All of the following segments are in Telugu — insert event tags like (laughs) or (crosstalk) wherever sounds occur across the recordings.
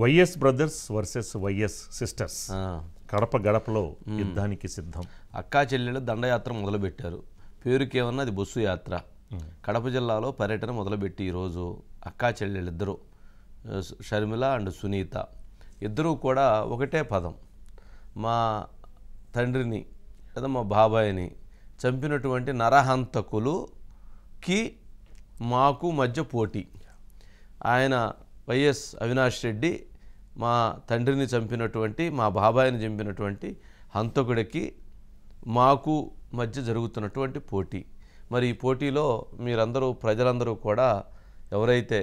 YS brothers versus YS sisters Kadapa గడపలో యుద్ధానికి సిద్ధం అక్కా చెల్లెళ్ళు దండయాత్ర మొదలుపెట్టారు పేరుకేమన్నా అది బొస్సు యాత్ర కడప జిల్లాలో పర్యటన మొదలుపెట్టి ఈరోజు అక్కా ఇద్దరు షర్మిల అండ్ సునీత ఇద్దరూ కూడా ఒకటే పదం మా తండ్రిని లేదా మా బాబాయిని చంపినటువంటి నరహంతకులుకి మాకు మధ్య పోటీ ఆయన వైఎస్ అవినాష్ రెడ్డి మా తండ్రిని చంపినటువంటి మా బాబాయిని చంపినటువంటి హంతకుడికి మాకు మధ్య జరుగుతున్నటువంటి పోటీ మరి ఈ పోటీలో మీరందరూ ప్రజలందరూ కూడా ఎవరైతే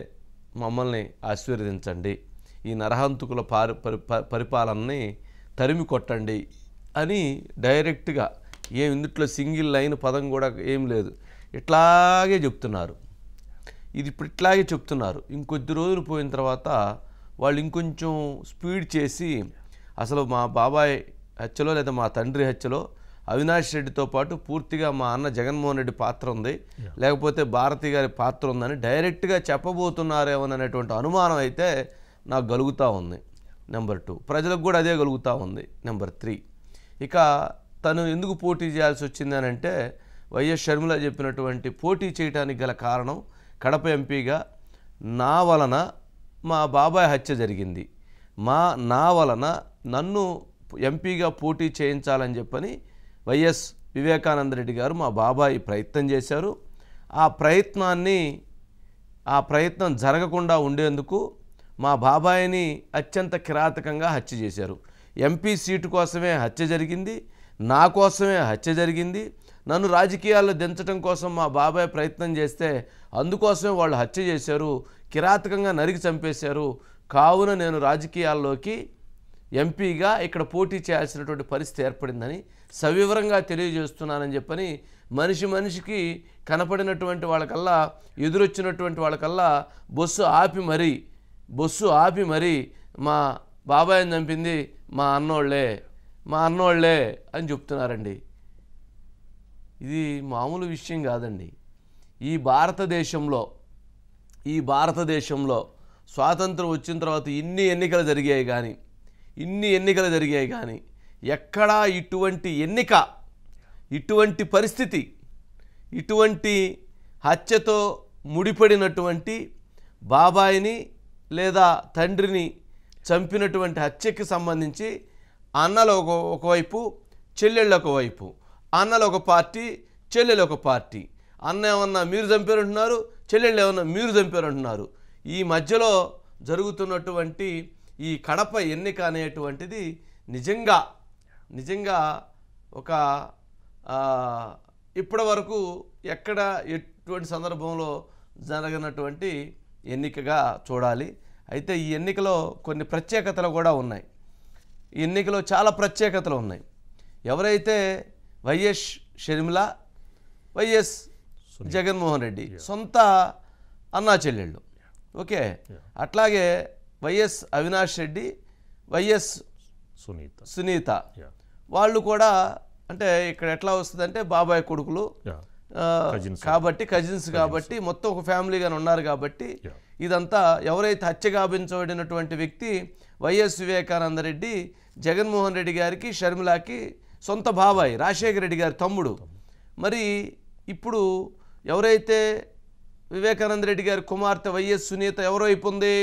మమ్మల్ని ఆశీర్వదించండి ఈ నరహంతుకుల పారి పరిపాలనని తరిమి కొట్టండి అని డైరెక్ట్గా ఏం ఇందుట్లో సింగిల్ లైన్ పదం కూడా ఏం లేదు ఇట్లాగే చెప్తున్నారు ఇది ఇప్పుడు ఇట్లాగే చెప్తున్నారు ఇంకొద్ది రోజులు పోయిన తర్వాత వాళ్ళు ఇంకొంచెం స్పీడ్ చేసి అసలు మా బాబాయ్ హత్యలో లేదా మా తండ్రి హత్యలో అవినాష్ రెడ్డితో పాటు పూర్తిగా మా అన్న జగన్మోహన్ రెడ్డి పాత్ర ఉంది లేకపోతే భారతి గారి పాత్ర ఉందని డైరెక్ట్గా చెప్పబోతున్నారేమో అనేటువంటి అనుమానం అయితే నాకు గలుగుతూ ఉంది నెంబర్ టూ ప్రజలకు కూడా అదే గలుగుతూ ఉంది నెంబర్ త్రీ ఇక తను ఎందుకు పోటీ చేయాల్సి వచ్చిందని అంటే వైఎస్ షర్మిల చెప్పినటువంటి పోటీ చేయడానికి గల కారణం కడప ఎంపీగా నా వలన మా బాబాయ్ హత్య జరిగింది మా నా వలన నన్ను ఎంపీగా పోటీ చేయించాలని చెప్పని వైఎస్ వివేకానంద రెడ్డి గారు మా బాబాయ్ ప్రయత్నం చేశారు ఆ ప్రయత్నాన్ని ఆ ప్రయత్నం జరగకుండా ఉండేందుకు మా బాబాయిని అత్యంత కిరాతకంగా హత్య చేశారు ఎంపీ సీటు కోసమే హత్య జరిగింది నా కోసమే హత్య జరిగింది నన్ను రాజకీయాల్లో దించడం కోసం మా బాబాయ్ ప్రయత్నం చేస్తే అందుకోసమే వాళ్ళు హత్య చేశారు కిరాతకంగా నరికి చంపేశారు కావున నేను రాజకీయాల్లోకి ఎంపీగా ఇక్కడ పోటీ చేయాల్సినటువంటి పరిస్థితి ఏర్పడిందని సవివరంగా తెలియజేస్తున్నానని చెప్పని మనిషి మనిషికి కనపడినటువంటి వాళ్ళకల్లా ఎదురొచ్చినటువంటి వాళ్ళకల్లా బొస్సు ఆపి మరీ బొస్సు ఆపి మరీ మా బాబాయ్ని చంపింది మా అన్నోళ్లే మా అన్నోళ్లే అని చెప్తున్నారండి ఇది మామూలు విషయం కాదండి ఈ భారతదేశంలో ఈ భారతదేశంలో స్వాతంత్రం వచ్చిన తర్వాత ఇన్ని ఎన్నికలు జరిగాయి కానీ ఇన్ని ఎన్నికలు జరిగాయి కానీ ఎక్కడా ఇటువంటి ఎన్నిక ఇటువంటి పరిస్థితి ఇటువంటి హత్యతో ముడిపడినటువంటి బాబాయిని లేదా తండ్రిని చంపినటువంటి హత్యకి సంబంధించి అన్నలు ఒక ఒకవైపు చెల్లెళ్ళు ఒకవైపు అన్నలు ఒక పార్టీ చెల్లెలు ఒక పార్టీ అన్న ఏమన్నా మీరు చంపారంటున్నారు చెల్లెళ్ళు ఏమన్నా మీరు చంపారంటున్నారు ఈ మధ్యలో జరుగుతున్నటువంటి ఈ కడప ఎన్నిక అనేటువంటిది నిజంగా నిజంగా ఒక ఇప్పటి వరకు ఎక్కడ ఎటువంటి సందర్భంలో జరిగినటువంటి ఎన్నికగా చూడాలి అయితే ఈ ఎన్నికలో కొన్ని ప్రత్యేకతలు కూడా ఉన్నాయి ఈ ఎన్నికలో చాలా ప్రత్యేకతలు ఉన్నాయి ఎవరైతే వైఎస్ షర్మిల వైఎస్ జగన్మోహన్ రెడ్డి సొంత అన్నా చెల్లెళ్ళు ఓకే అట్లాగే వైఎస్ అవినాష్ రెడ్డి వైఎస్ సునీత సునీత వాళ్ళు కూడా అంటే ఇక్కడ ఎట్లా వస్తుందంటే బాబాయ్ కొడుకులు కాబట్టి కజిన్స్ కాబట్టి మొత్తం ఒక ఫ్యామిలీగా ఉన్నారు కాబట్టి ఇదంతా ఎవరైతే హత్య వ్యక్తి వైఎస్ వివేకానంద రెడ్డి జగన్మోహన్ రెడ్డి గారికి షర్మిలాకి సొంత బాబాయ్ రాజశేఖర రెడ్డి గారి తమ్ముడు మరి ఇప్పుడు ఎవరైతే వివేకానంద రెడ్డి గారి కుమార్తె వైఎస్ సునీత అయిపోయింది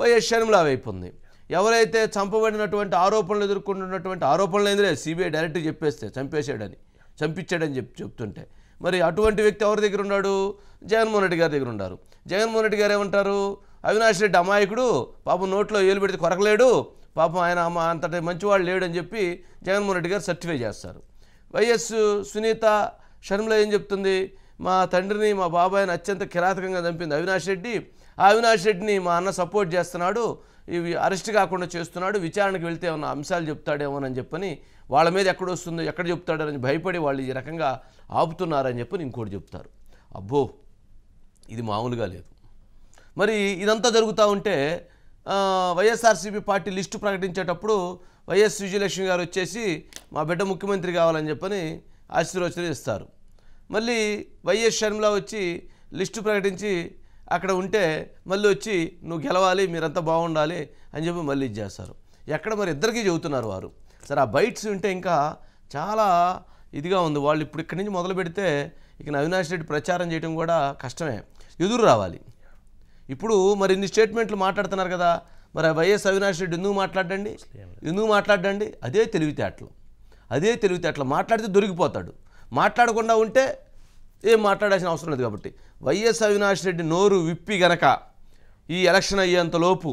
వైఎస్ షర్మిల వైపుంది ఎవరైతే చంపబడినటువంటి ఆరోపణలు ఎదుర్కొంటున్నటువంటి ఆరోపణలు ఏందిలే సిబిఐ డైరెక్ట్ చెప్పేస్తే చంపేశాడని చంపించాడని చెప్పి చెప్తుంటే మరి అటువంటి వ్యక్తి ఎవరి దగ్గర ఉన్నాడు జగన్మోహన్ రెడ్డి గారి దగ్గర ఉన్నారు జగన్మోహన్ రెడ్డి గారు ఏమంటారు అవినాష్ రెడ్డి అమాయకుడు పాపం నోట్లో ఏలు పెడితే కొరకలేడు పాపం ఆయన అమ్మ అంతటి మంచివాడు లేడు అని చెప్పి జగన్మోహన్ రెడ్డి గారు సర్టిఫై చేస్తారు వైఎస్ సునీత షర్మిల ఏం చెప్తుంది మా తండ్రిని మా బాబాయ్ని అత్యంత కిరాతకంగా చంపింది అవినాష్ రెడ్డి ఆ అవినాష్ రెడ్డిని మా అన్న సపోర్ట్ చేస్తున్నాడు ఇవి అరెస్ట్ కాకుండా చేస్తున్నాడు విచారణకు వెళ్తే ఉన్న అంశాలు చెప్తాడేమోనని చెప్పని వాళ్ళ మీద ఎక్కడొస్తుందో ఎక్కడ చెప్తాడని భయపడి వాళ్ళు ఈ రకంగా ఆపుతున్నారని చెప్పని ఇంకోటి చెప్తారు అబ్బో ఇది మామూలుగా లేదు మరి ఇదంతా జరుగుతూ ఉంటే వైఎస్ఆర్సీపీ పార్టీ లిస్టు ప్రకటించేటప్పుడు వైఎస్ విజయలక్ష్మి గారు వచ్చేసి మా బిడ్డ ముఖ్యమంత్రి కావాలని చెప్పని ఆశీర్వచనం ఇస్తారు మళ్ళీ వైఎస్ షర్మిల వచ్చి లిస్టు ప్రకటించి అక్కడ ఉంటే మళ్ళీ వచ్చి నువ్వు గెలవాలి మీరంతా బాగుండాలి అని చెప్పి మళ్ళీ ఇచ్చేస్తారు ఎక్కడ మరి ఇద్దరికీ చెబుతున్నారు వారు సరే ఆ బైట్స్ ఉంటే ఇంకా చాలా ఇదిగా ఉంది వాళ్ళు ఇప్పుడు ఇక్కడి నుంచి మొదలు పెడితే ఇక అవినాష్ రెడ్డి ప్రచారం చేయడం కూడా కష్టమే ఎదురు రావాలి ఇప్పుడు మరి ఇన్ని స్టేట్మెంట్లు మాట్లాడుతున్నారు కదా మరి వైఎస్ అవినాష్ రెడ్డి ఎందుకు మాట్లాడండి ఎందుకు మాట్లాడండి అదే తెలివితేటలు అదే తెలివితేటలు మాట్లాడితే దొరికిపోతాడు మాట్లాడకుండా ఉంటే ఏం మాట్లాడాల్సిన అవసరం లేదు కాబట్టి వైఎస్ అవినాష్ రెడ్డి నోరు విప్పి గనక ఈ ఎలక్షన్ అయ్యేంతలోపు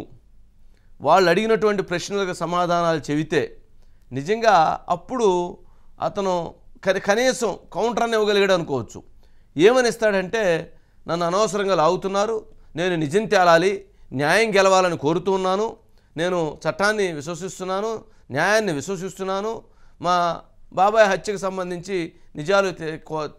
వాళ్ళు అడిగినటువంటి ప్రశ్నలకు సమాధానాలు చెబితే నిజంగా అప్పుడు అతను కనీసం కౌంటర్ అని ఇవ్వగలిగాడు అనుకోవచ్చు ఏమని ఇస్తాడంటే నన్ను అనవసరంగా లాగుతున్నారు నేను నిజం తేలాలి న్యాయం గెలవాలని కోరుతూ ఉన్నాను నేను చట్టాన్ని విశ్వసిస్తున్నాను న్యాయాన్ని విశ్వసిస్తున్నాను మా బాబాయ్ హత్యకు సంబంధించి నిజాలు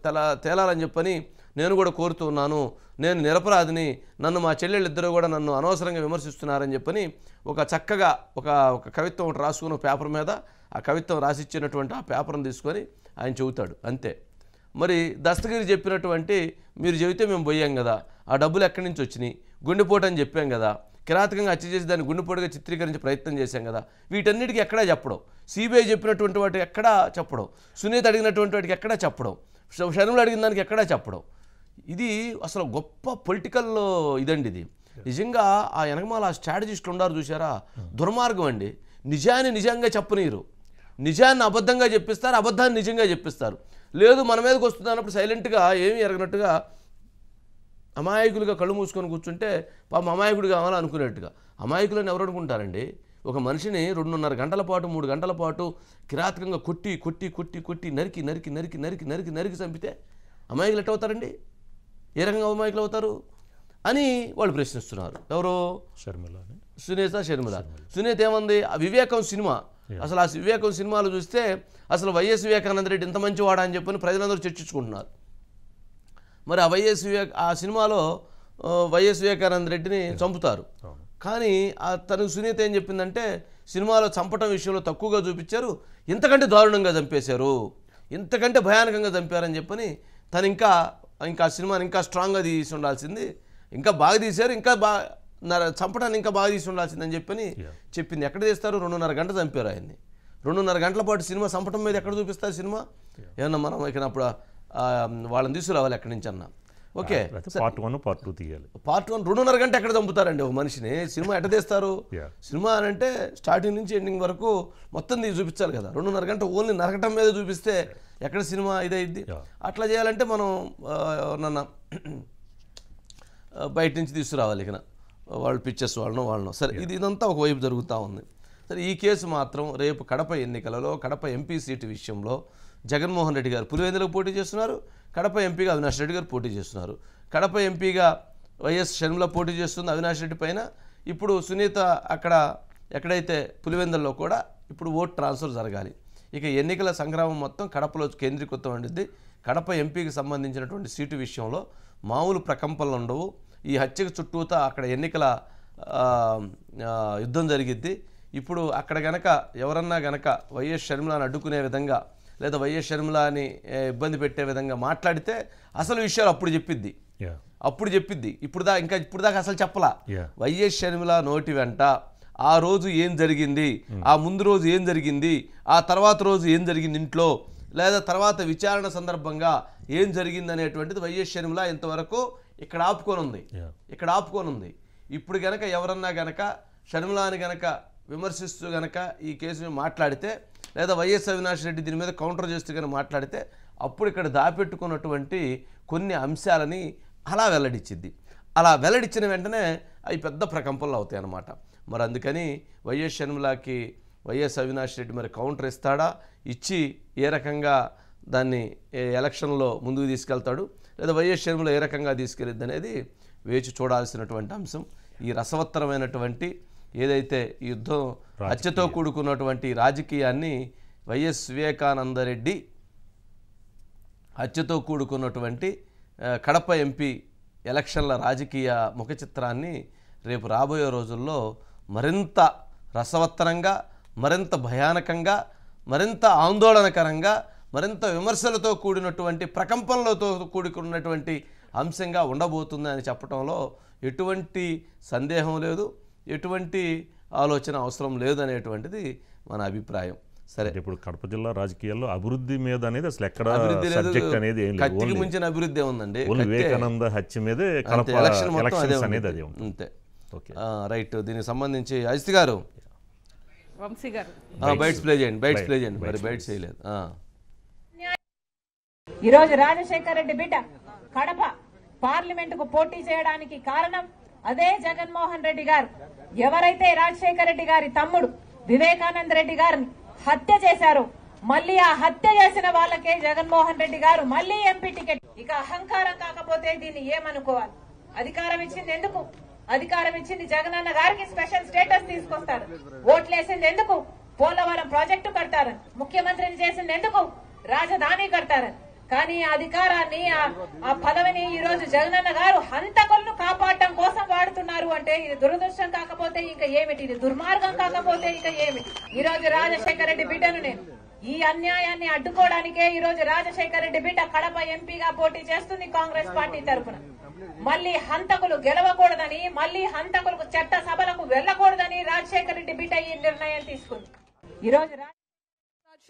తెలా తేలాలని చెప్పని నేను కూడా కోరుతున్నాను నేను నిరపరాధిని నన్ను మా చెల్లెళ్ళిద్దరూ కూడా నన్ను అనవసరంగా విమర్శిస్తున్నారని చెప్పని ఒక చక్కగా ఒక ఒక కవిత్వం ఒకటి రాసుకున్న పేపర్ మీద ఆ కవిత్వం రాసిచ్చినటువంటి ఆ పేపర్ను తీసుకొని ఆయన చెబుతాడు అంతే మరి దస్తగిరి చెప్పినటువంటి మీరు చెబితే మేము పోయాం కదా ఆ డబ్బులు ఎక్కడి నుంచి వచ్చినాయి గుండెపోటు అని చెప్పాం కదా కిరాతకంగా హత్య చేసి దాన్ని గుండెపోటుగా చిత్రీకరించే ప్రయత్నం చేశాం కదా వీటన్నిటికీ ఎక్కడా చెప్పడం సిబిఐ చెప్పినటువంటి వాటికి ఎక్కడా చెప్పడం సునీత అడిగినటువంటి వాటికి ఎక్కడా చెప్పడం షర్ములు అడిగిన దానికి ఎక్కడా చెప్పడం ఇది అసలు గొప్ప పొలిటికల్ ఇదండి ఇది నిజంగా ఆ వెనకమాల ఆ స్ట్రాటజిస్టులు చూసారా దుర్మార్గం అండి నిజాన్ని నిజంగా చెప్పనీరు నిజాన్ని అబద్ధంగా చెప్పిస్తారు అబద్ధాన్ని నిజంగా చెప్పిస్తారు లేదు మన మీదకి వస్తుంది అన్నప్పుడు సైలెంట్గా ఏమి ఎరగనట్టుగా అమాయకులుగా కళ్ళు మూసుకొని కూర్చుంటే పాపం అమాయకుడు కావాలని అనుకునేట్టుగా అమాయకులను ఎవరు అనుకుంటారండి ఒక మనిషిని రెండున్నర గంటల పాటు మూడు గంటల పాటు కిరాతకంగా కొట్టి కొట్టి కొట్టి కొట్టి నరికి నరికి నరికి నరికి నరికి నరికి చంపితే అమాయకులు ఎట్ట అవుతారండి ఏ రకంగా అమాయకులు అవుతారు అని వాళ్ళు ప్రశ్నిస్తున్నారు ఎవరు షర్మిల సునీత షర్మిల సునీత ఏమంది ఆ వివేకం సినిమా అసలు ఆ వివేకం సినిమాలు చూస్తే అసలు వైఎస్ వివేకానంద రెడ్డి ఇంత మంచివాడా అని చెప్పని ప్రజలందరూ చర్చించుకుంటున్నారు మరి ఆ వైఎస్ వివేక్ ఆ సినిమాలో వైఎస్ వివేకానంద రెడ్డిని చంపుతారు కానీ ఆ తనకు సునీత ఏం చెప్పిందంటే సినిమాలో చంపటం విషయంలో తక్కువగా చూపించారు ఇంతకంటే దారుణంగా చంపేశారు ఇంతకంటే భయానకంగా చంపారని చెప్పని తను ఇంకా ఇంకా సినిమాని ఇంకా స్ట్రాంగ్గా తీసి ఉండాల్సింది ఇంకా బాగా తీశారు ఇంకా బాగా చంపటాన్ని ఇంకా బాగా తీసి ఉండాల్సిందని చెప్పని చెప్పింది ఎక్కడ తీస్తారు రెండున్నర గంట చంపారు ఆయన్ని రెండున్నర గంటల పాటు సినిమా చంపటం మీద ఎక్కడ చూపిస్తారు సినిమా ఏమన్నా మనం ఇక్కడ అప్పుడు వాళ్ళని తీసుకురావాలి ఎక్కడి నుంచి అన్నా okay part one part two తీయాలి పార్ట్ వన్ రెండున్నర గంట ఎక్కడ చంపుతారండి ఒక మనిషిని సినిమా ఎట్ట తీస్తారు సినిమా అని అంటే స్టార్టింగ్ నుంచి ఎండింగ్ వరకు మొత్తం తీసి చూపించాలి కదా రెండున్నర గంట ఓన్లీ నరకటం మీద చూపిస్తే ఎక్కడ సినిమా ఇదైద్ది అట్లా చేయాలంటే మనం ఎవరినన్నా బయట నుంచి తీసుకురావాలి ఇక వాళ్ళు పిక్చర్స్ వాళ్ళను వాళ్ళను సరే ఇది ఇదంతా ఒకవైపు జరుగుతూ ఉంది సరే ఈ కేసు మాత్రం రేపు కడప ఎన్నికలలో కడప ఎంపీ సీటు విషయంలో జగన్మోహన్ రెడ్డి గారు పులివెందులకు పోటీ చేస్తున్నారు కడప ఎంపీగా అవినాష్ రెడ్డి గారు పోటీ చేస్తున్నారు కడప ఎంపీగా వైఎస్ షర్మిల పోటీ చేస్తుంది అవినాష్ రెడ్డి పైన ఇప్పుడు సునీత అక్కడ ఎక్కడైతే పులివెందుల్లో కూడా ఇప్పుడు ఓట్ ట్రాన్స్ఫర్ జరగాలి ఇక ఎన్నికల సంగ్రామం మొత్తం కడపలో కేంద్రీకృతం అండింది కడప ఎంపీకి సంబంధించినటువంటి సీటు విషయంలో మామూలు ప్రకంపనలు ఉండవు ఈ హత్యకు చుట్టూతా అక్కడ ఎన్నికల యుద్ధం జరిగిద్ది ఇప్పుడు అక్కడ గనక ఎవరన్నా గనక వైఎస్ షర్మిలాను అడ్డుకునే విధంగా లేదా వైఎస్ షర్మిల అని ఇబ్బంది పెట్టే విధంగా మాట్లాడితే అసలు విషయాలు అప్పుడు చెప్పిద్ది అప్పుడు చెప్పిద్ది ఇప్పుడు దా ఇంకా ఇప్పుడు దాకా అసలు చెప్పలా వైఎస్ షర్మిల నోటి వెంట ఆ రోజు ఏం జరిగింది hmm. ఆ ముందు రోజు ఏం జరిగింది ఆ తర్వాత రోజు ఏం జరిగింది ఇంట్లో లేదా తర్వాత విచారణ సందర్భంగా ఏం జరిగింది అనేటువంటిది వైఎస్ షర్మిల ఇంతవరకు ఇక్కడ ఆపుకొని ఉంది ఇక్కడ ఆపుకొని ఉంది ఇప్పుడు గనక ఎవరన్నా గనక షర్మిలాని గనక విమర్శిస్తూ గనక ఈ కేసు మాట్లాడితే లేదా వైఎస్ అవినాష్ రెడ్డి దీని మీద కౌంటర్ చేస్తూ కానీ మాట్లాడితే అప్పుడు ఇక్కడ దాపెట్టుకున్నటువంటి కొన్ని అంశాలని అలా వెల్లడించింది అలా వెల్లడించిన వెంటనే అవి పెద్ద ప్రకంపనలు అవుతాయి అన్నమాట మరి అందుకని వైఎస్ షణ్ములాకి వైఎస్ అవినాష్ రెడ్డి మరి కౌంటర్ ఇస్తాడా ఇచ్చి ఏ రకంగా దాన్ని ఎలక్షన్లో ముందుకు తీసుకెళ్తాడు లేదా వైఎస్ షణ్ముల ఏ రకంగా తీసుకెళ్ళిద్ది అనేది వేచి చూడాల్సినటువంటి అంశం ఈ రసవత్తరమైనటువంటి ఏదైతే యుద్ధం హత్యతో కూడుకున్నటువంటి రాజకీయాన్ని వైఎస్ వివేకానంద రెడ్డి హత్యతో కూడుకున్నటువంటి కడప ఎంపీ ఎలక్షన్ల రాజకీయ ముఖ చిత్రాన్ని రేపు రాబోయే రోజుల్లో మరింత రసవత్తరంగా మరింత భయానకంగా మరింత ఆందోళనకరంగా మరింత విమర్శలతో కూడినటువంటి ప్రకంపనలతో కూడుకున్నటువంటి అంశంగా ఉండబోతుందని చెప్పడంలో ఎటువంటి సందేహం లేదు ఎటువంటి ఆలోచన అవసరం లేదనేటువంటిది మన అభిప్రాయం సరే ఇప్పుడు కడప జిల్లా రాజకీయాల్లో అభివృద్ధి మీద అనేది అసలు ఎక్కడ అనేది అభివృద్ధి ఉందండి వివేకానంద హత్య మీద అనేది అంతే రైట్ దీనికి సంబంధించి అజిత్ గారు బైట్స్ ప్లే చేయండి బైట్స్ ప్లే చేయండి చేయలేదు ఈరోజు రాజశేఖర రెడ్డి బిడ్డ కడప పార్లమెంట్ కు పోటీ చేయడానికి కారణం అదే జగన్మోహన్ రెడ్డి గారు ఎవరైతే రాజశేఖర రెడ్డి గారి తమ్ముడు వివేకానంద రెడ్డి గారిని హత్య చేశారో మళ్ళీ ఆ హత్య చేసిన వాళ్ళకే జగన్మోహన్ రెడ్డి గారు మళ్ళీ ఎంపీ టికెట్ ఇక అహంకారం కాకపోతే దీన్ని ఏమనుకోవాలి అధికారం ఇచ్చింది ఎందుకు అధికారం ఇచ్చింది జగనన్న గారికి స్పెషల్ స్టేటస్ తీసుకొస్తారు ఓట్లేసింది ఎందుకు పోలవరం ప్రాజెక్టు కడతారని ముఖ్యమంత్రిని చేసింది ఎందుకు రాజధాని కడతారని కానీ ఆ అధికారాన్ని ఆ పదవిని ఈ రోజు జగనన్న గారు హంతకులను కాపాడటం కోసం వాడుతున్నారు అంటే ఇది దురదృష్టం కాకపోతే ఇంకా ఏమిటి ఇది దుర్మార్గం కాకపోతే ఇంకా ఏమిటి ఈ రోజు రాజశేఖర రెడ్డి బిడ్డను నేను ఈ అన్యాయాన్ని అడ్డుకోవడానికే ఈ రోజు రాజశేఖర రెడ్డి బిడ్డ కడప ఎంపీగా పోటీ చేస్తుంది కాంగ్రెస్ పార్టీ తరఫున మళ్ళీ హంతకులు గెలవకూడదని మళ్ళీ హంతకులకు చట్ట సభలకు వెళ్లకూడదని రాజశేఖర రెడ్డి బిడ్డ ఈ నిర్ణయం తీసుకుంది ఈ రోజు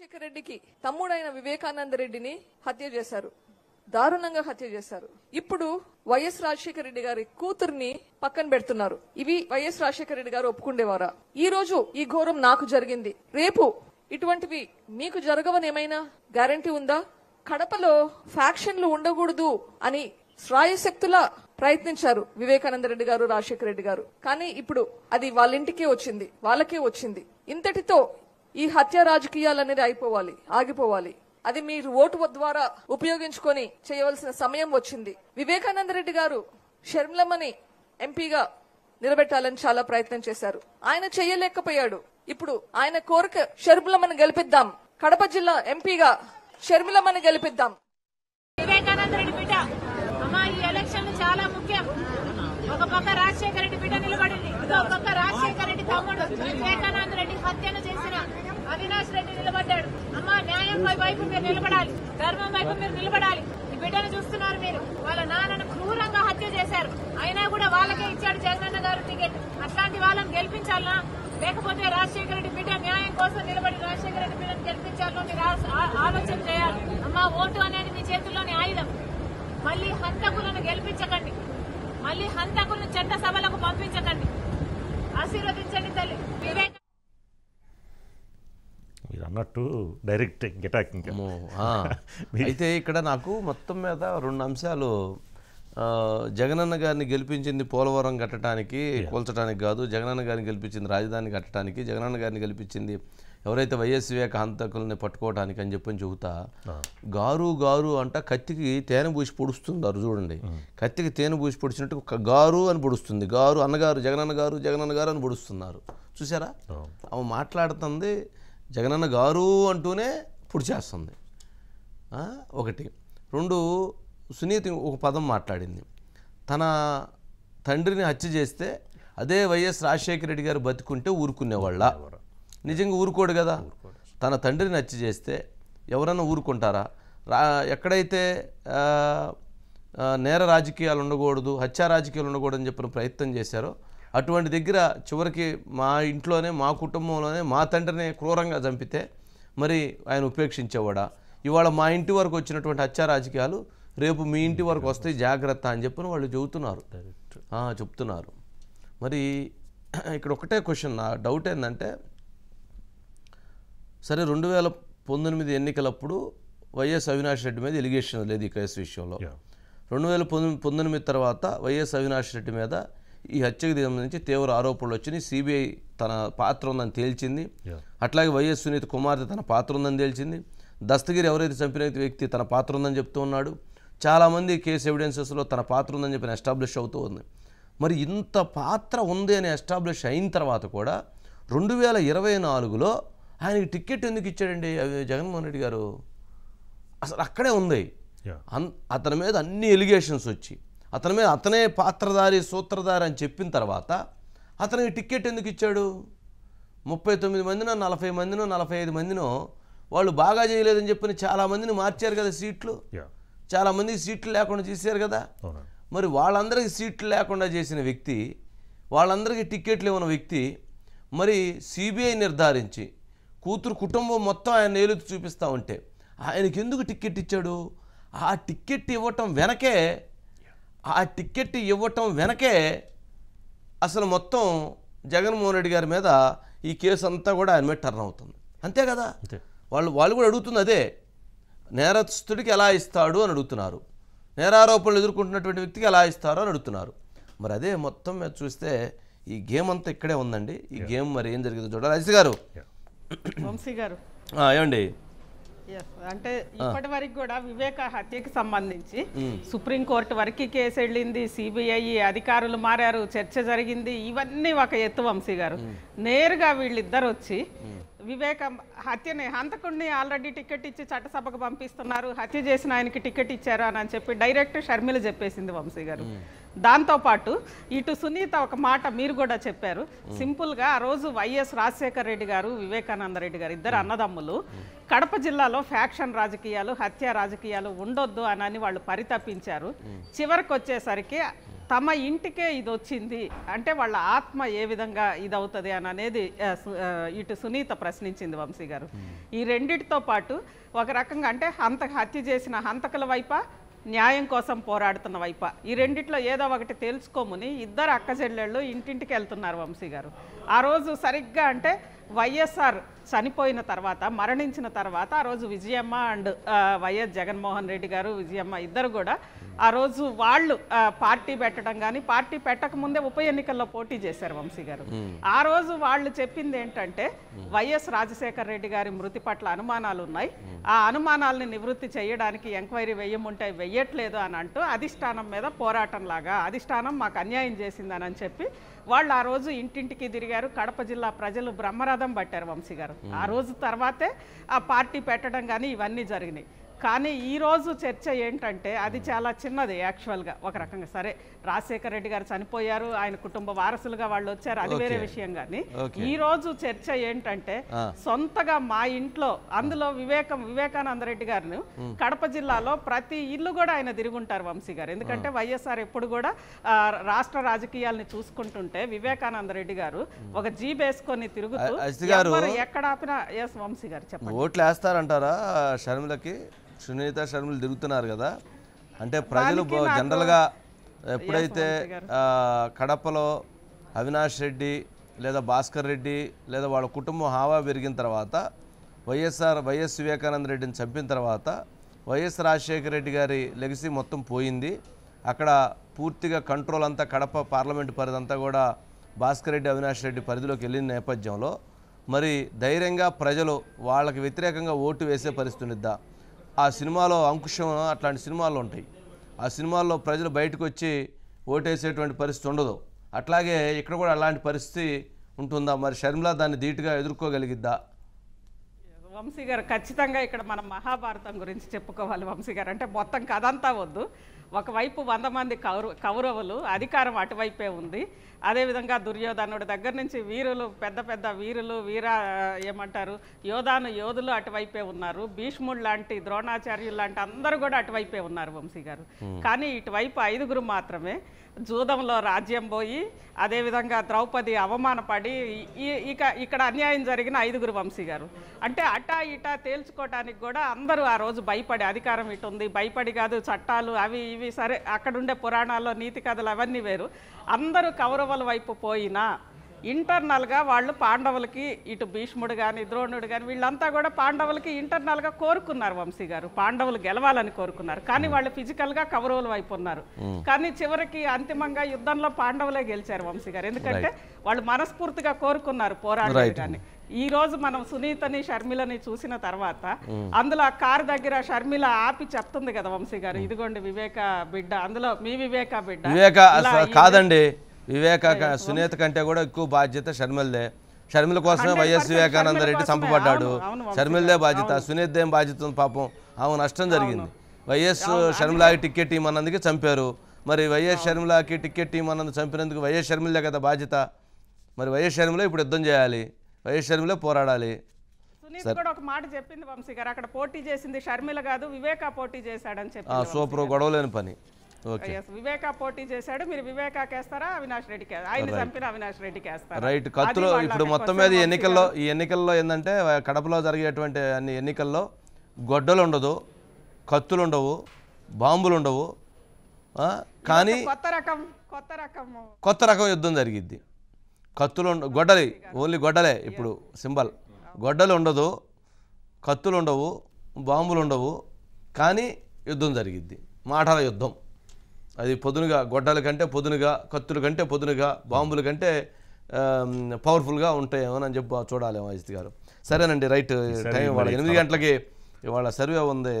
రాజశేఖర రెడ్డికి తమ్ముడైన వివేకానంద రెడ్డిని హత్య చేశారు దారుణంగా హత్య చేశారు ఇప్పుడు వైఎస్ రాజశేఖర రెడ్డి గారి కూతుర్ని పక్కన పెడుతున్నారు ఇవి వైఎస్ రాజశేఖర రెడ్డి గారు ఒప్పుకుండేవారా ఈ రోజు ఈ ఘోరం నాకు జరిగింది రేపు ఇటువంటివి మీకు జరగవని ఏమైనా గ్యారంటీ ఉందా కడపలో ఫ్యాక్షన్లు ఉండకూడదు అని శ్రాయశక్తుల ప్రయత్నించారు వివేకానంద రెడ్డి గారు రాజశేఖర రెడ్డి గారు కానీ ఇప్పుడు అది వాళ్ళింటికే వచ్చింది వాళ్ళకే వచ్చింది ఇంతటితో ఈ హత్య రాజకీయాలు అనేది అయిపోవాలి ఆగిపోవాలి అది మీరు ఓటు ద్వారా ఉపయోగించుకొని చేయవలసిన సమయం వచ్చింది వివేకానంద రెడ్డి గారు షర్మిలమ్మని ఎంపీగా నిలబెట్టాలని చాలా ప్రయత్నం చేశారు ఆయన చేయలేకపోయాడు ఇప్పుడు ఆయన కోరిక షర్మిలమ్మని గెలిపిద్దాం కడప జిల్లా ఎంపీగా షర్మిలమ్మని గెలిపిద్దాం వివేకానంద రెడ్డి బిడ్డ అమ్మా ఈ ఎలక్షన్ చాలా ముఖ్యం ఒక పక్క రాజశేఖర రెడ్డి బిడ్డ నిలబడింది ఒక పక్క రాజశేఖర తమ్ముడు వివేకానంద రెడ్డి హత్యను చేసిన అవినాష్ రెడ్డి నిలబడ్డాడు అమ్మ న్యాయంపై వైపు మీరు నిలబడాలి ధర్మం వైపు మీరు నిలబడాలి ఈ బిడ్డను చూస్తున్నారు మీరు వాళ్ళ నాన్నను క్రూరంగా హత్య చేశారు అయినా కూడా వాళ్ళకే ఇచ్చాడు జగనన్న గారు టికెట్ అట్లాంటి వాళ్ళని గెలిపించాలనా లేకపోతే రాజశేఖర రెడ్డి బిడ్డ న్యాయం కోసం నిలబడి రాజశేఖర రెడ్డి బిడ్డను గెలిపించాలని ఆలోచన చేయాలి అమ్మా ఓటు అనేది మీ చేతుల్లోని ఆయుధం మళ్ళీ హంతకులను గెలిపించకండి మళ్ళీ హంతకులను చట్ట సభలకు పంపించకండి మీరు అన్నట్టు డైరెక్ట్ అటాక్ అయితే ఇక్కడ నాకు మొత్తం మీద రెండు అంశాలు జగనన్న గారిని గెలిపించింది పోలవరం కట్టడానికి కూల్చడానికి కాదు జగనన్న గారిని గెలిపించింది రాజధాని కట్టడానికి జగనన్న గారిని గెలిపించింది ఎవరైతే వైఎస్ వివేకాంతకుల్ని హంతకుల్ని పట్టుకోవడానికి అని చెప్పని చెబుతా గారు గారు అంట కత్తికి తేనె పూసి పొడుస్తున్నారు చూడండి కత్తికి తేనె పూసి పొడిచినట్టు గారు అని పొడుస్తుంది గారు అన్నగారు జగనన్న గారు జగనన్న గారు అని పొడుస్తున్నారు చూసారా ఆమె మాట్లాడుతుంది జగనన్న గారు అంటూనే పొడిచేస్తుంది ఒకటి రెండు సునీత ఒక పదం మాట్లాడింది తన తండ్రిని హత్య చేస్తే అదే వైఎస్ రాజశేఖర రెడ్డి గారు బతుకుంటే ఊరుకునేవాళ్ళ నిజంగా ఊరుకోడు కదా తన తండ్రిని నచ్చి చేస్తే ఎవరైనా ఊరుకుంటారా ఎక్కడైతే నేర రాజకీయాలు ఉండకూడదు హత్యా రాజకీయాలు ఉండకూడదు అని చెప్పిన ప్రయత్నం చేశారో అటువంటి దగ్గర చివరికి మా ఇంట్లోనే మా కుటుంబంలోనే మా తండ్రిని క్రూరంగా చంపితే మరి ఆయన ఉపేక్షించేవాడా ఇవాళ మా ఇంటి వరకు వచ్చినటువంటి హత్యా రాజకీయాలు రేపు మీ ఇంటి వరకు వస్తాయి జాగ్రత్త అని చెప్పిన వాళ్ళు చెబుతున్నారు చెప్తున్నారు మరి ఇక్కడ ఒకటే క్వశ్చన్ నా డౌట్ ఏంటంటే సరే రెండు వేల పంతొమ్మిది ఎన్నికలప్పుడు వైఎస్ అవినాష్ రెడ్డి మీద ఎలిగేషన్ లేదు ఈ కేసు విషయంలో రెండు వేల పంతొమ్మిది తర్వాత వైఎస్ అవినాష్ రెడ్డి మీద ఈ హత్యకు సంబంధించి తీవ్ర ఆరోపణలు వచ్చినాయి సిబిఐ తన పాత్ర ఉందని తేల్చింది అట్లాగే వైఎస్ సునీత్ కుమార్తె తన పాత్ర ఉందని తేల్చింది దస్తగిరి ఎవరైతే చంపిన వ్యక్తి తన పాత్ర ఉందని చెప్తూ ఉన్నాడు చాలామంది కేసు ఎవిడెన్సెస్లో తన పాత్ర ఉందని చెప్పిన ఎస్టాబ్లిష్ అవుతూ ఉంది మరి ఇంత పాత్ర ఉంది అని ఎస్టాబ్లిష్ అయిన తర్వాత కూడా రెండు వేల ఇరవై నాలుగులో ఆయనకి టికెట్ ఎందుకు ఇచ్చాడండి జగన్మోహన్ రెడ్డి గారు అసలు అక్కడే ఉంది అతని మీద అన్ని ఎలిగేషన్స్ వచ్చి అతని మీద అతనే పాత్రధారి సూత్రధారి అని చెప్పిన తర్వాత అతనికి టికెట్ ఎందుకు ఇచ్చాడు ముప్పై తొమ్మిది మందినో నలభై మందినో నలభై ఐదు మందినో వాళ్ళు బాగా చేయలేదని చెప్పిన చాలామందిని మార్చారు కదా సీట్లు చాలామంది సీట్లు లేకుండా చేశారు కదా మరి వాళ్ళందరికీ సీట్లు లేకుండా చేసిన వ్యక్తి వాళ్ళందరికీ టికెట్లు ఇవ్వని వ్యక్తి మరి సిబిఐ నిర్ధారించి కూతురు కుటుంబం మొత్తం ఆయన ఏలుతు చూపిస్తూ ఉంటే ఆయనకి ఎందుకు టిక్కెట్ ఇచ్చాడు ఆ టిక్కెట్ ఇవ్వటం వెనకే ఆ టిక్కెట్ ఇవ్వటం వెనకే అసలు మొత్తం జగన్మోహన్ రెడ్డి గారి మీద ఈ కేసు అంతా కూడా ఆయన మీద టర్న్ అవుతుంది అంతే కదా వాళ్ళు వాళ్ళు కూడా అడుగుతుంది అదే నేరస్తుడికి ఎలా ఇస్తాడు అని అడుగుతున్నారు నేరారోపణలు ఎదుర్కొంటున్నటువంటి వ్యక్తికి ఎలా ఇస్తారు అని అడుగుతున్నారు మరి అదే మొత్తం మీద చూస్తే ఈ గేమ్ అంతా ఇక్కడే ఉందండి ఈ గేమ్ మరి ఏం జరిగిందో చూడాలి అజిత్ గారు వంశీ గారు ఏమండి అంటే ఇప్పటి వరకు కూడా వివేక హత్యకి సంబంధించి సుప్రీంకోర్టు వరకు కేసు వెళ్ళింది సిబిఐ అధికారులు మారారు చర్చ జరిగింది ఇవన్నీ ఒక ఎత్తు వంశీ గారు నేరుగా వీళ్ళిద్దరు వచ్చి వివేక హత్యని హంతకుడిని ఆల్రెడీ టికెట్ ఇచ్చి చట్టసభకు పంపిస్తున్నారు హత్య చేసిన ఆయనకి టికెట్ ఇచ్చారు అని చెప్పి డైరెక్ట్ షర్మిల చెప్పేసింది వంశీ గారు దాంతోపాటు ఇటు సునీత ఒక మాట మీరు కూడా చెప్పారు సింపుల్గా ఆ రోజు వైఎస్ రాజశేఖర రెడ్డి గారు వివేకానంద రెడ్డి గారు ఇద్దరు అన్నదమ్ములు కడప జిల్లాలో ఫ్యాక్షన్ రాజకీయాలు హత్య రాజకీయాలు ఉండొద్దు అని వాళ్ళు పరితపించారు చివరికి వచ్చేసరికి తమ ఇంటికే ఇది వచ్చింది అంటే వాళ్ళ ఆత్మ ఏ విధంగా ఇది అవుతుంది అని అనేది ఇటు సునీత ప్రశ్నించింది వంశీ గారు hmm. ఈ రెండిటితో పాటు ఒక రకంగా అంటే హంత హత్య చేసిన హంతకుల వైప న్యాయం కోసం పోరాడుతున్న వైప ఈ రెండిట్లో ఏదో ఒకటి తెలుసుకోమని ఇద్దరు అక్కజెల్లెళ్ళు ఇంటింటికి వెళ్తున్నారు వంశీ గారు ఆ రోజు సరిగ్గా అంటే వైఎస్ఆర్ చనిపోయిన తర్వాత మరణించిన తర్వాత ఆ రోజు విజయమ్మ అండ్ వైఎస్ జగన్మోహన్ రెడ్డి గారు విజయమ్మ ఇద్దరు కూడా ఆ రోజు వాళ్ళు పార్టీ పెట్టడం కానీ పార్టీ పెట్టకముందే ఉప ఎన్నికల్లో పోటీ చేశారు వంశీ గారు ఆ రోజు వాళ్ళు చెప్పింది ఏంటంటే వైఎస్ రాజశేఖర రెడ్డి గారి మృతి పట్ల అనుమానాలు ఉన్నాయి ఆ అనుమానాలని నివృత్తి చేయడానికి ఎంక్వైరీ వెయ్యముంటే వెయ్యట్లేదు అని అంటూ అధిష్టానం మీద పోరాటం లాగా అధిష్టానం మాకు అన్యాయం చేసిందని చెప్పి వాళ్ళు ఆ రోజు ఇంటింటికి తిరిగారు కడప జిల్లా ప్రజలు బ్రహ్మరథం పట్టారు వంశీ గారు ఆ రోజు తర్వాతే ఆ పార్టీ పెట్టడం కానీ ఇవన్నీ జరిగినాయి కానీ ఈరోజు చర్చ ఏంటంటే అది చాలా చిన్నది యాక్చువల్గా ఒక రకంగా సరే రాజశేఖర రెడ్డి గారు చనిపోయారు ఆయన కుటుంబ వారసులుగా వాళ్ళు వచ్చారు అది వేరే విషయం కానీ ఈ రోజు చర్చ ఏంటంటే సొంతగా మా ఇంట్లో అందులో వివేకం వివేకానంద రెడ్డి గారు కడప జిల్లాలో ప్రతి ఇల్లు కూడా ఆయన తిరుగుంటారు వంశీ గారు ఎందుకంటే వైఎస్ఆర్ ఎప్పుడు కూడా రాష్ట్ర రాజకీయాలని చూసుకుంటుంటే వివేకానంద రెడ్డి గారు ఒక జీబ్ వేసుకొని తిరుగుతూ ఎక్కడ ఆపినా ఎస్ వంశీ గారు చెప్పండి ఓట్లు వేస్తారంటారా షర్మిలకి సునీత శర్మలు తిరుగుతున్నారు కదా అంటే ప్రజలు జనరల్గా ఎప్పుడైతే కడపలో అవినాష్ రెడ్డి లేదా భాస్కర్ రెడ్డి లేదా వాళ్ళ కుటుంబం హావా పెరిగిన తర్వాత వైఎస్ఆర్ వైఎస్ వివేకానంద రెడ్డిని చంపిన తర్వాత వైఎస్ రాజశేఖర రెడ్డి గారి లెగసీ మొత్తం పోయింది అక్కడ పూర్తిగా కంట్రోల్ అంతా కడప పార్లమెంటు పరిధి అంతా కూడా భాస్కర్ రెడ్డి అవినాష్ రెడ్డి పరిధిలోకి వెళ్ళిన నేపథ్యంలో మరి ధైర్యంగా ప్రజలు వాళ్ళకి వ్యతిరేకంగా ఓటు వేసే పరిస్థితి ఉండిద్దా ఆ సినిమాలో అంకుశం అట్లాంటి సినిమాలు ఉంటాయి ఆ సినిమాల్లో ప్రజలు బయటకు వచ్చి ఓటేసేటువంటి పరిస్థితి ఉండదు అట్లాగే ఇక్కడ కూడా అలాంటి పరిస్థితి ఉంటుందా మరి షర్మిలా దాన్ని ధీటుగా ఎదుర్కోగలిగిద్దా వంశీ గారు ఖచ్చితంగా ఇక్కడ మనం మహాభారతం గురించి చెప్పుకోవాలి వంశీ గారు అంటే మొత్తం కథ అంతా వద్దు ఒకవైపు వంద మంది కౌరవ కౌరవులు అధికారం అటువైపే ఉంది అదేవిధంగా దుర్యోధనుడి దగ్గర నుంచి వీరులు పెద్ద పెద్ద వీరులు వీర ఏమంటారు యోధాను యోధులు అటువైపే ఉన్నారు భీష్ముడు లాంటి ద్రోణాచార్యులు లాంటి అందరూ కూడా అటువైపే ఉన్నారు వంశీ గారు కానీ ఇటువైపు ఐదుగురు మాత్రమే జూదంలో రాజ్యం పోయి అదేవిధంగా ద్రౌపది అవమానపడి ఇక ఇక్కడ అన్యాయం జరిగిన ఐదుగురు వంశీ గారు అంటే అటా ఇటా తేల్చుకోవటానికి కూడా అందరూ ఆ రోజు భయపడి అధికారం ఇటు ఉంది భయపడి కాదు చట్టాలు అవి ఇవి సరే అక్కడుండే పురాణాల్లో నీతి కథలు అవన్నీ వేరు అందరూ కౌరవుల వైపు పోయినా ఇంటర్నల్గా వాళ్ళు పాండవులకి ఇటు భీష్ముడు కానీ ద్రోణుడు కానీ వీళ్ళంతా కూడా పాండవులకి ఇంటర్నల్గా కోరుకున్నారు వంశీ గారు పాండవులు గెలవాలని కోరుకున్నారు కానీ వాళ్ళు ఫిజికల్గా కౌరవులు వైపు ఉన్నారు కానీ చివరికి అంతిమంగా యుద్ధంలో పాండవులే గెలిచారు వంశీ గారు ఎందుకంటే వాళ్ళు మనస్ఫూర్తిగా కోరుకున్నారు పోరాడారు కానీ ఈ రోజు మనం సునీతని షర్మిలని చూసిన తర్వాత అందులో ఆ కారు దగ్గర షర్మిల ఆపి చెప్తుంది కదా వంశీ గారు ఇదిగోండి వివేక బిడ్డ అందులో మీ వివేక బిడ్డ కాదండి వివేక సునీత కంటే కూడా ఎక్కువ బాధ్యత షర్మిల్దే షర్మిల కోసమే వైఎస్ వివేకానంద రెడ్డి చంపబడ్డాడు షర్మిల్దే బాధ్యత సునీత్ ఏం బాధ్యత పాపం ఆమె నష్టం జరిగింది వైఎస్ షర్మిలాకి టికెట్ ఇమ్మన్నందుకు చంపారు మరి వైఎస్ షర్మిలాకి టికెట్ ఇమ్మన్నందు చంపినందుకు వైఎస్ షర్మిలే కదా బాధ్యత మరి వైఎస్ షర్మిల ఇప్పుడు యుద్ధం చేయాలి వైఎస్ షర్మిలే పోరాడాలి ఒక మాట చెప్పింది వంశీ గారు అక్కడ పోటీ చేసింది షర్మిల కాదు వివేకా పోటీ చేశాడని చెప్పి సూపర్ గొడవలేని పని వివేకా పోటీ చేశాడు మీరు వివేకాకేస్తారా అవినాష్ రెడ్డికి ఆయన చంపిన అవినాష్ రెడ్డికి రైట్ కత్తులు ఇప్పుడు మొత్తం మీద ఎన్నికల్లో ఈ ఎన్నికల్లో ఏంటంటే కడపలో జరిగేటువంటి అన్ని ఎన్నికల్లో గొడ్డలు ఉండదు కత్తులు ఉండవు బాంబులు ఉండవు కానీ కొత్త రకం కొత్త రకం కొత్త రకం యుద్ధం జరిగింది కత్తులు గొడ్డలి ఓన్లీ గొడ్డలే ఇప్పుడు సింబల్ గొడ్డలు ఉండదు కత్తులు ఉండవు బాంబులు ఉండవు కానీ యుద్ధం జరిగిద్ది మాటల యుద్ధం అది పొదునుగా గొడ్డల కంటే పొదునుగా కత్తుల కంటే పొదునుగా బాంబుల కంటే పవర్ఫుల్గా ఉంటాయేమో అని చెప్పి చూడాలేమో అజిత్ గారు సరేనండి రైట్ టైం వాళ్ళ ఎనిమిది గంటలకి ఇవాళ సర్వే ఉంది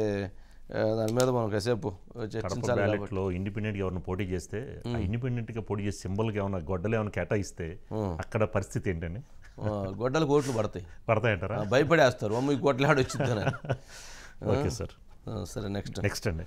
దాని మీద మనం కాసేపు చర్చించాలో ఇండిపెండెంట్ ఎవరిని పోటీ చేస్తే ఇండిపెండెంట్ గా పోటీ చేసే సింబల్ గా ఏమైనా గొడ్డలు ఏమైనా కేటాయిస్తే అక్కడ పరిస్థితి ఏంటండి గొడ్డలు కోట్లు పడతాయి పడతాయంటారా భయపడేస్తారు అమ్మ ఈ గొడ్డలాడు వచ్చిందని (laughs) ఓకే సార్ సరే నెక్స్ట్ నెక్స్ట్ అండి